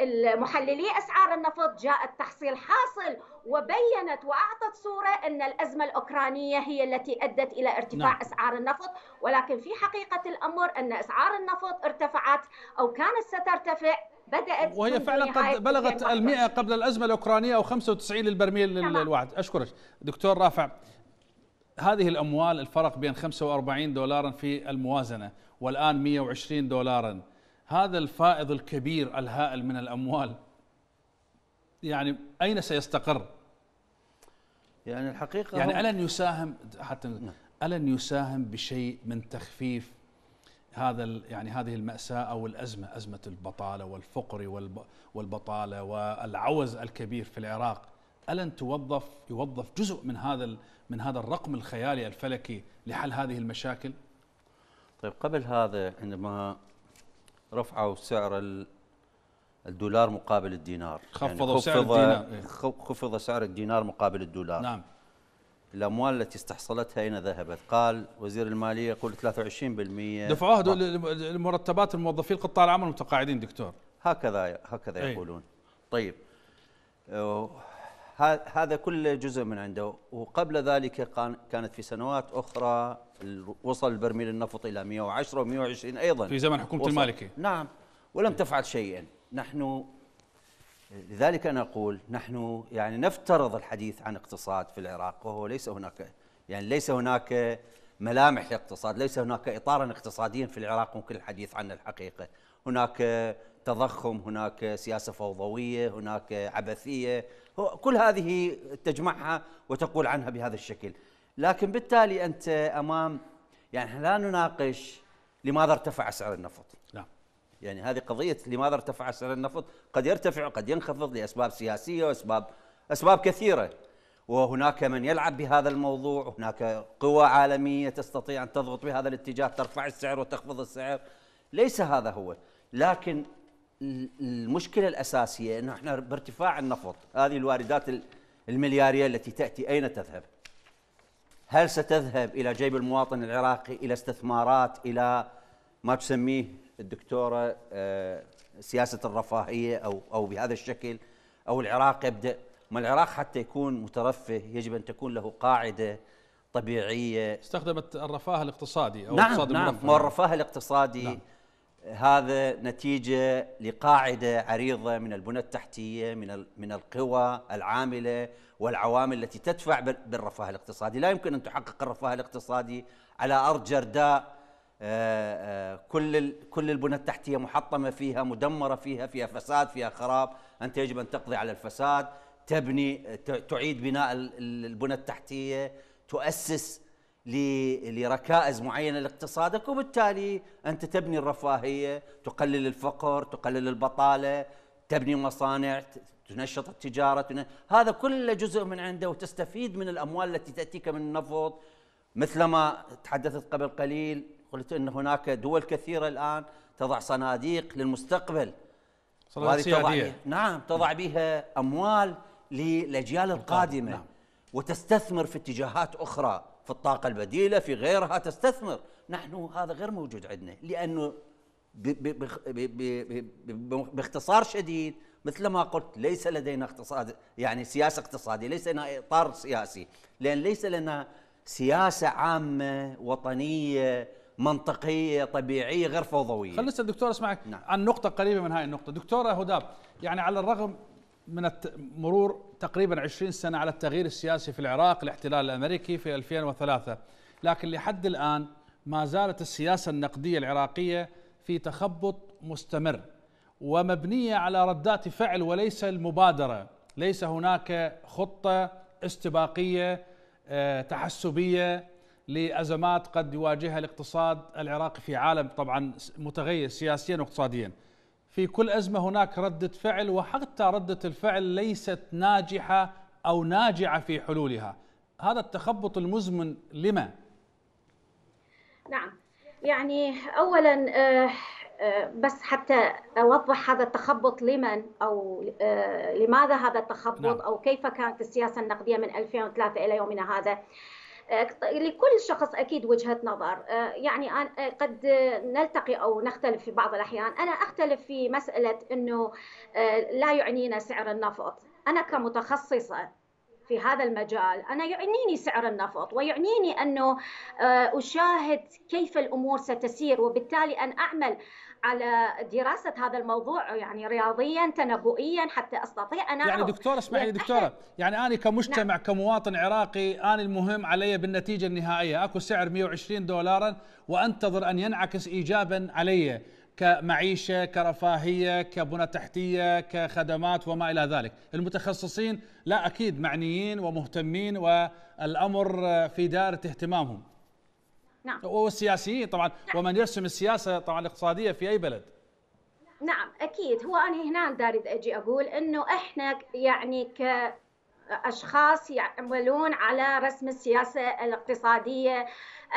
لمحللي أسعار النفط جاء التحصيل حاصل وبينت وأعطت صورة أن الأزمة الأوكرانية هي التي أدت إلى ارتفاع نعم. أسعار النفط ولكن في حقيقة الأمر أن أسعار النفط ارتفعت أو كانت سترتفع بدات وهي فعلا قد بلغت ال100 قبل الازمه الاوكرانيه او 95 للبرميل الواحد اشكرك دكتور رافع هذه الاموال الفرق بين 45 دولارا في الموازنه والان 120 دولارا هذا الفائض الكبير الهائل من الاموال يعني اين سيستقر؟ يعني الحقيقه يعني الن يساهم حتى نعم. الن يساهم بشيء من تخفيف هذا يعني هذه المأساة أو الأزمة أزمة البطالة والفقر والبطالة والعوز الكبير في العراق ألن توظف يوظف جزء من هذا من هذا الرقم الخيالي الفلكي لحل هذه المشاكل؟ طيب قبل هذا عندما رفعوا سعر الدولار مقابل الدينار يعني خفضوا يعني خفض سعر الدينار إيه. خفض سعر الدينار مقابل الدولار نعم الاموال التي استحصلتها اين ذهبت؟ قال وزير الماليه يقول 23% دفعوها المرتبات الموظفين القطاع العام المتقاعدين دكتور هكذا هكذا أي. يقولون طيب آه، هذا كل جزء من عنده وقبل ذلك كانت في سنوات اخرى وصل برميل النفط الى 110 و120 ايضا في زمن حكومه المالكي نعم ولم تفعل شيئا نحن لذلك أنا أقول نحن يعني نفترض الحديث عن اقتصاد في العراق وهو ليس هناك يعني ليس هناك ملامح لاقتصاد ليس هناك إطارا اقتصاديا في العراق ممكن الحديث عنه الحقيقة هناك تضخم هناك سياسة فوضوية هناك عبثية كل هذه تجمعها وتقول عنها بهذا الشكل لكن بالتالي أنت أمام يعني لا نناقش لماذا ارتفع سعر النفط يعني هذه قضيه لماذا ارتفع سعر النفط قد يرتفع وقد ينخفض لاسباب سياسيه واسباب اسباب كثيره وهناك من يلعب بهذا الموضوع هناك قوى عالميه تستطيع ان تضغط بهذا الاتجاه ترفع السعر وتخفض السعر ليس هذا هو لكن المشكله الاساسيه انه احنا بارتفاع النفط هذه الواردات الملياريه التي تاتي اين تذهب هل ستذهب الى جيب المواطن العراقي الى استثمارات الى ما تسميه الدكتوره آه، سياسه الرفاهيه او او بهذا الشكل او العراق يبدا ما العراق حتى يكون مترفه يجب ان تكون له قاعده طبيعيه استخدمت الرفاه الاقتصادي او نعم اقتصاد نعم ما الرفاه الاقتصادي نعم. هذا نتيجه لقاعده عريضه من البنى التحتيه من من القوى العامله والعوامل التي تدفع بالرفاه الاقتصادي، لا يمكن ان تحقق الرفاه الاقتصادي على ارض جرداء آه، آه، كل كل البنى التحتيه محطمه فيها مدمره فيها فيها فساد فيها خراب انت يجب ان تقضي على الفساد تبني تعيد بناء البنى التحتيه تؤسس لركائز معينه لاقتصادك وبالتالي انت تبني الرفاهيه تقلل الفقر تقلل البطاله تبني مصانع تنشط التجاره هذا كله جزء من عنده وتستفيد من الاموال التي تاتيك من النفط مثلما تحدثت قبل قليل قلت ان هناك دول كثيره الان تضع صناديق للمستقبل صناديق سياديه نعم تضع بها اموال للاجيال نعم، القادمه نعم. وتستثمر في اتجاهات اخرى في الطاقه البديله في غيرها تستثمر نحن هذا غير موجود عندنا لانه باختصار شديد مثل ما قلت ليس لدينا اقتصاد يعني سياسه اقتصاديه ليس لنا اطار سياسي لان ليس لنا سياسه عامه وطنيه منطقيه طبيعيه غير فوضويه خلينا الدكتور اسمعك نعم. عن نقطه قريبه من هاي النقطه دكتوره هداب يعني على الرغم من مرور تقريبا 20 سنه على التغيير السياسي في العراق الاحتلال الامريكي في 2003 لكن لحد الان ما زالت السياسه النقديه العراقيه في تخبط مستمر ومبنيه على ردات فعل وليس المبادره ليس هناك خطه استباقيه آه، تحسبيه لأزمات قد يواجهها الاقتصاد العراقي في عالم طبعا متغير سياسيا واقتصاديا في كل أزمة هناك ردة فعل وحتى ردة الفعل ليست ناجحة أو ناجعة في حلولها هذا التخبط المزمن لما؟ نعم يعني أولا آه، آه، بس حتى أوضح هذا التخبط لمن أو آه، لماذا هذا التخبط نعم. أو كيف كانت السياسة النقدية من 2003 إلى يومنا هذا لكل شخص اكيد وجهه نظر آه، يعني آه، قد نلتقي او نختلف في بعض الاحيان انا اختلف في مساله انه آه، لا يعنينا سعر النفط انا كمتخصصه في هذا المجال انا يعنيني سعر النفط ويعنيني انه اشاهد كيف الامور ستسير وبالتالي ان اعمل على دراسه هذا الموضوع يعني رياضيا تنبؤيا حتى استطيع ان يعني دكتوره اسمعي يعني دكتوره يعني انا كمجتمع نعم. كمواطن عراقي انا المهم علي بالنتيجه النهائيه اكو سعر 120 دولارا وانتظر ان ينعكس ايجابا علي كمعيشه كرفاهيه كبنى تحتيه كخدمات وما الى ذلك المتخصصين لا اكيد معنيين ومهتمين والامر في دائره اهتمامهم نعم والسياسيين طبعا نعم. ومن يرسم السياسه طبعا الاقتصاديه في اي بلد نعم اكيد هو انا هنا داريد اجي اقول انه احنا يعني ك اشخاص يعملون على رسم السياسه الاقتصاديه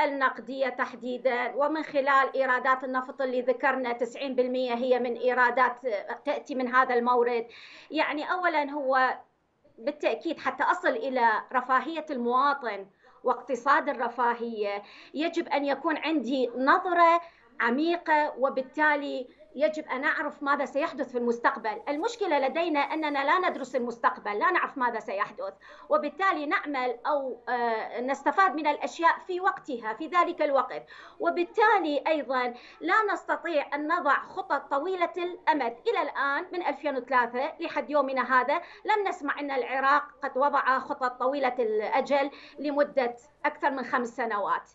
النقديه تحديدا ومن خلال ايرادات النفط اللي ذكرنا 90% هي من ايرادات تاتي من هذا المورد يعني اولا هو بالتاكيد حتى اصل الى رفاهيه المواطن واقتصاد الرفاهيه يجب ان يكون عندي نظره عميقه وبالتالي يجب أن أعرف ماذا سيحدث في المستقبل المشكلة لدينا أننا لا ندرس المستقبل لا نعرف ماذا سيحدث وبالتالي نعمل أو آه، نستفاد من الأشياء في وقتها في ذلك الوقت وبالتالي أيضا لا نستطيع أن نضع خطط طويلة الأمد إلى الآن من 2003 لحد يومنا هذا لم نسمع أن العراق قد وضع خطط طويلة الأجل لمدة أكثر من خمس سنوات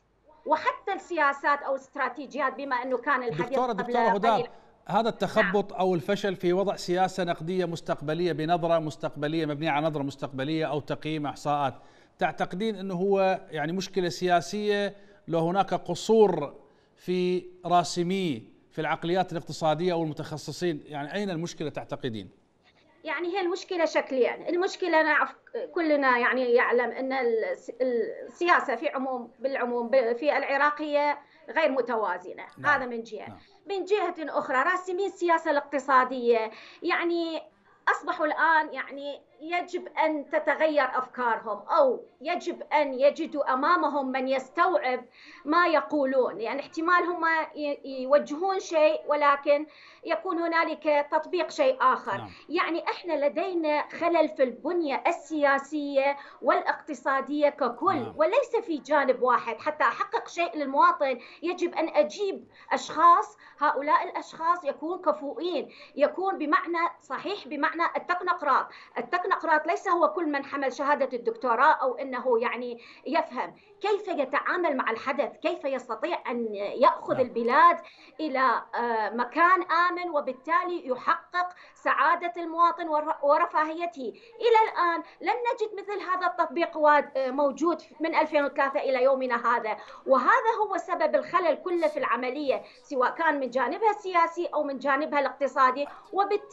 وحتى السياسات او الاستراتيجيات بما انه كان الحديث دكتورة قبل دكتورة هدى هذا نعم. التخبط او الفشل في وضع سياسه نقديه مستقبليه بنظره مستقبليه مبنيه على نظره مستقبليه او تقييم احصاءات تعتقدين انه هو يعني مشكله سياسيه لو هناك قصور في راسمي في العقليات الاقتصاديه او المتخصصين يعني اين المشكله تعتقدين؟ يعني هي المشكلة يعني. المشكلة نعرف كلنا يعني يعلم أن السياسة في عموم بالعموم في العراقية غير متوازنه نعم. هذا من جهه نعم. من جهه اخرى راسمين السياسه الاقتصاديه يعني اصبحوا الان يعني يجب ان تتغير افكارهم او يجب ان يجدوا امامهم من يستوعب ما يقولون يعني احتمال هم يوجهون شيء ولكن يكون هنالك تطبيق شيء اخر نعم. يعني احنا لدينا خلل في البنيه السياسيه والاقتصاديه ككل نعم. وليس في جانب واحد حتى احقق شيء للمواطن يجب ان اجيب اشخاص هؤلاء الاشخاص يكون كفؤين يكون بمعنى صحيح بمعنى التقنقراط التكنقراط نقراط ليس هو كل من حمل شهادة الدكتوراه أو أنه يعني يفهم كيف يتعامل مع الحدث كيف يستطيع أن يأخذ نعم. البلاد إلى آه، مكان آمن وبالتالي يحقق سعادة المواطن ورفاهيته إلى الآن لم نجد مثل هذا التطبيق آه، موجود من 2003 إلى يومنا هذا وهذا هو سبب الخلل كله في العملية سواء كان من جانبها السياسي أو من جانبها الاقتصادي وبالتالي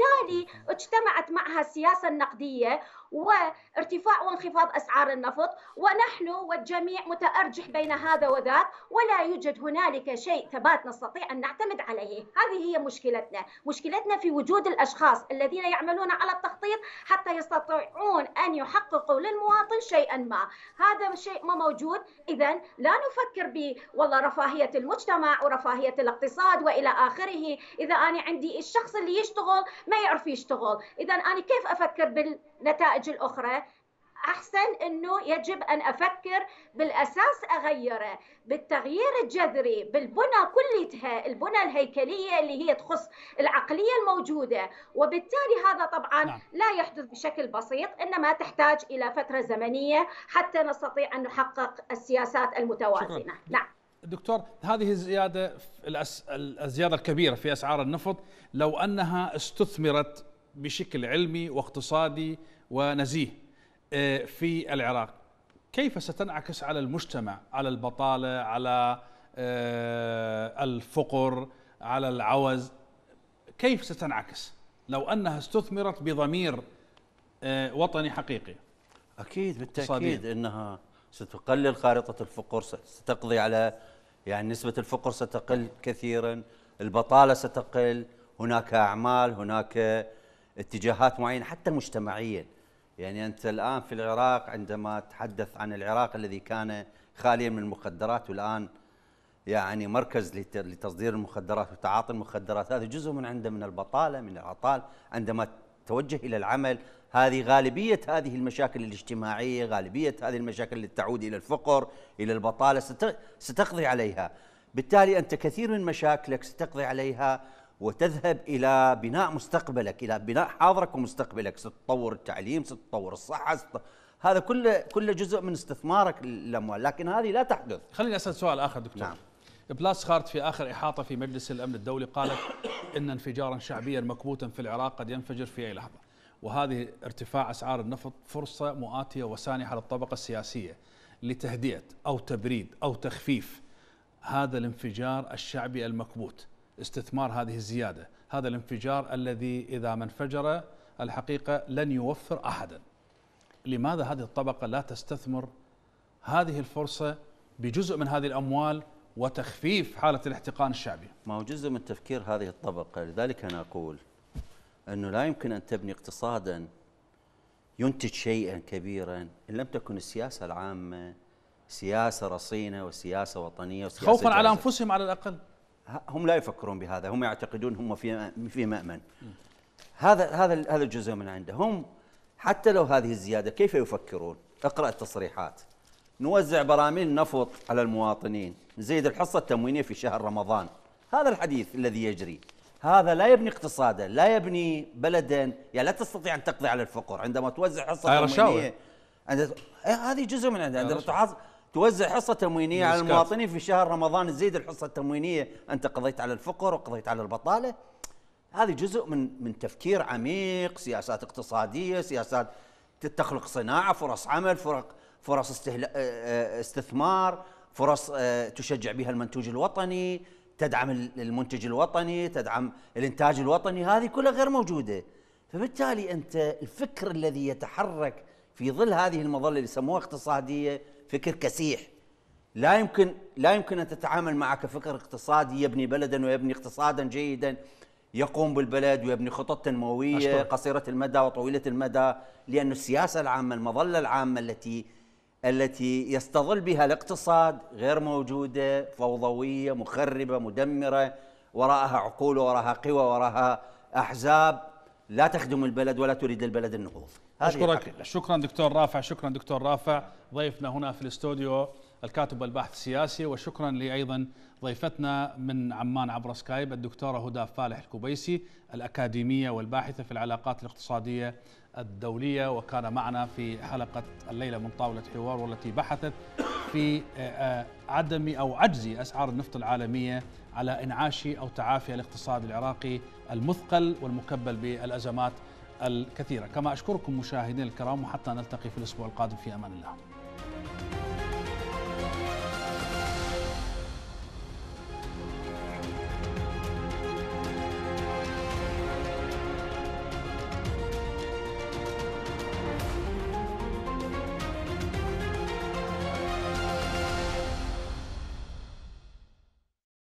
نعم. اجتمعت معها السياسة النقدية وارتفاع وانخفاض أسعار النفط ونحن والجميع متأرجح بين هذا وذاك ولا يوجد هنالك شيء ثبات نستطيع أن نعتمد عليه هذه هي مشكلتنا مشكلتنا في وجود الأشخاص الذين يعملون على التخطيط حتى يستطيعون أن يحققوا للمواطن شيئا ما هذا الشيء ما موجود إذا لا نفكر ب والله رفاهية المجتمع ورفاهية الاقتصاد وإلى آخره إذا أنا عندي الشخص اللي يشتغل ما يعرف يشتغل إذا أنا كيف أفكر بالنتائج النتائج الاخرى احسن انه يجب ان افكر بالاساس اغيره بالتغيير الجذري بالبنى كلتها البنى الهيكليه اللي هي تخص العقليه الموجوده وبالتالي هذا طبعا نعم. لا يحدث بشكل بسيط انما تحتاج الى فتره زمنيه حتى نستطيع ان نحقق السياسات المتوازنه شكرا. نعم دكتور هذه الزياده الأس... الزياده الكبيره في اسعار النفط لو انها استثمرت بشكل علمي واقتصادي ونزيه آه، في العراق كيف ستنعكس على المجتمع على البطالة على آه، الفقر على العوز كيف ستنعكس لو أنها استثمرت بضمير آه، وطني حقيقي أكيد بالتأكيد أنها ستقلل خارطة الفقر ستقضي على يعني نسبة الفقر ستقل كثيرا البطالة ستقل هناك أعمال هناك اتجاهات معينة حتى مجتمعيا يعني أنت الآن في العراق عندما تحدث عن العراق الذي كان خاليا من المخدرات والآن يعني مركز لتصدير المخدرات وتعاطي المخدرات هذا جزء من عنده من البطالة من العطال عندما توجه إلى العمل هذه غالبية هذه المشاكل الاجتماعية غالبية هذه المشاكل اللي تعود إلى الفقر إلى البطالة ستقضي عليها بالتالي أنت كثير من مشاكلك ستقضي عليها وتذهب إلى بناء مستقبلك إلى بناء حاضرك ومستقبلك ستطور التعليم ستطور الصحة ستطور هذا كله كله جزء من استثمارك للاموال لكن هذه لا تحدث خليني اسال سؤال اخر دكتور نعم. بلاس خارت في اخر احاطه في مجلس الامن الدولي قالت ان انفجارا شعبيا مكبوتا في العراق قد ينفجر في اي لحظه وهذه ارتفاع اسعار النفط فرصه مؤاتيه وسانحه للطبقه السياسيه لتهدئه او تبريد او تخفيف هذا الانفجار الشعبي المكبوت استثمار هذه الزيادة هذا الانفجار الذي إذا ما انفجر الحقيقة لن يوفر أحدا لماذا هذه الطبقة لا تستثمر هذه الفرصة بجزء من هذه الأموال وتخفيف حالة الاحتقان الشعبي ما هو جزء من تفكير هذه الطبقة لذلك أنا أقول أنه لا يمكن أن تبني اقتصادا ينتج شيئا كبيرا إن لم تكن السياسة العامة سياسة رصينة وسياسة وطنية وسياسة خوفا جازة. على أنفسهم على الأقل هم لا يفكرون بهذا هم يعتقدون هم في في مأمن هذا هذا هذا الجزء من عندهم حتى لو هذه الزياده كيف يفكرون اقرا التصريحات نوزع براميل نفط على المواطنين نزيد الحصه التموينيه في شهر رمضان هذا الحديث الذي يجري هذا لا يبني اقتصادا لا يبني بلدا يعني لا تستطيع ان تقضي على الفقر عندما توزع حصه آه، تموينيه عند... إيه، هذه جزء من عندها تحاصر توزع حصة تموينية على المواطنين في شهر رمضان تزيد الحصة التموينية أنت قضيت على الفقر وقضيت على البطالة هذه جزء من من تفكير عميق سياسات اقتصادية سياسات تخلق صناعة فرص عمل فرق فرص آه، آه، استثمار فرص آه، تشجع بها المنتوج الوطني تدعم المنتج الوطني تدعم الانتاج الوطني هذه كلها غير موجوده فبالتالي انت الفكر الذي يتحرك في ظل هذه المظله اللي يسموها اقتصاديه فكر كسيح لا يمكن لا يمكن ان تتعامل معه كفكر اقتصادي يبني بلدا ويبني اقتصادا جيدا يقوم بالبلد ويبني خطط تنمويه أشكر. قصيره المدى وطويله المدى لان السياسه العامه المظله العامه التي التي يستظل بها الاقتصاد غير موجوده فوضويه مخربه مدمره وراءها عقول وراءها قوى وراءها احزاب لا تخدم البلد ولا تريد البلد النهوض اشكرك شكرا دكتور رافع شكرا دكتور رافع ضيفنا هنا في الاستوديو الكاتب والباحث السياسي وشكرا لايضا ضيفتنا من عمان عبر سكايب الدكتوره هدى فالح الكبيسي الاكاديميه والباحثه في العلاقات الاقتصاديه الدوليه وكان معنا في حلقه الليله من طاوله حوار والتي بحثت في آه، آه، عدم او عجز اسعار النفط العالميه على انعاش او تعافي الاقتصاد العراقي المثقل والمكبل بالازمات الكثيرة كما أشكركم مشاهدين الكرام وحتى نلتقي في الأسبوع القادم في أمان الله